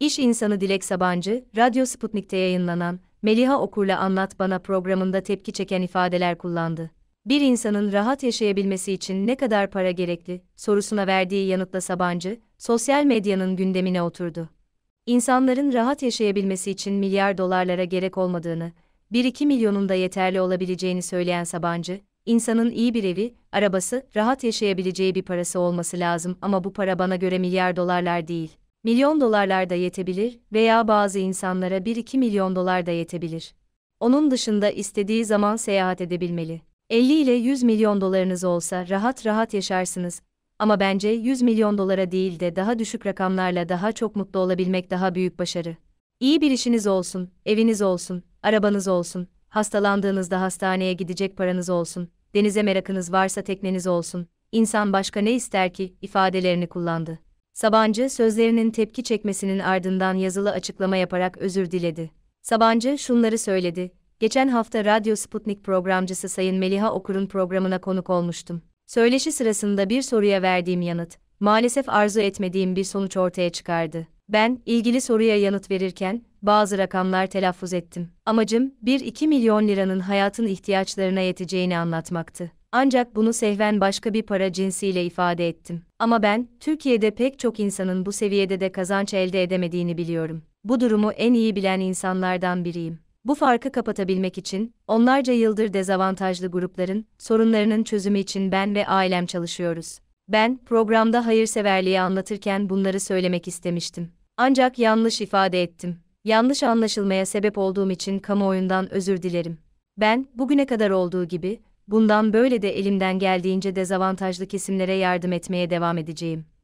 İş insanı Dilek Sabancı, Radyo Sputnik'te yayınlanan Meliha Okur'la Anlat Bana programında tepki çeken ifadeler kullandı. Bir insanın rahat yaşayabilmesi için ne kadar para gerekli sorusuna verdiği yanıtla Sabancı, sosyal medyanın gündemine oturdu. İnsanların rahat yaşayabilmesi için milyar dolarlara gerek olmadığını, 1-2 milyonun da yeterli olabileceğini söyleyen Sabancı, insanın iyi bir evi, arabası, rahat yaşayabileceği bir parası olması lazım ama bu para bana göre milyar dolarlar değil. Milyon dolarlar da yetebilir veya bazı insanlara 1-2 milyon dolar da yetebilir. Onun dışında istediği zaman seyahat edebilmeli. 50 ile 100 milyon dolarınız olsa rahat rahat yaşarsınız. Ama bence 100 milyon dolara değil de daha düşük rakamlarla daha çok mutlu olabilmek daha büyük başarı. İyi bir işiniz olsun, eviniz olsun, arabanız olsun, hastalandığınızda hastaneye gidecek paranız olsun, denize merakınız varsa tekneniz olsun. İnsan başka ne ister ki ifadelerini kullandı. Sabancı sözlerinin tepki çekmesinin ardından yazılı açıklama yaparak özür diledi. Sabancı şunları söyledi. Geçen hafta Radyo Sputnik programcısı Sayın Meliha Okur'un programına konuk olmuştum. Söyleşi sırasında bir soruya verdiğim yanıt, maalesef arzu etmediğim bir sonuç ortaya çıkardı. Ben, ilgili soruya yanıt verirken, bazı rakamlar telaffuz ettim. Amacım, 1-2 milyon liranın hayatın ihtiyaçlarına yeteceğini anlatmaktı. Ancak bunu sehven başka bir para cinsiyle ifade ettim. Ama ben, Türkiye'de pek çok insanın bu seviyede de kazanç elde edemediğini biliyorum. Bu durumu en iyi bilen insanlardan biriyim. Bu farkı kapatabilmek için, onlarca yıldır dezavantajlı grupların, sorunlarının çözümü için ben ve ailem çalışıyoruz. Ben, programda hayırseverliği anlatırken bunları söylemek istemiştim. Ancak yanlış ifade ettim. Yanlış anlaşılmaya sebep olduğum için kamuoyundan özür dilerim. Ben, bugüne kadar olduğu gibi, Bundan böyle de elimden geldiğince dezavantajlı kesimlere yardım etmeye devam edeceğim.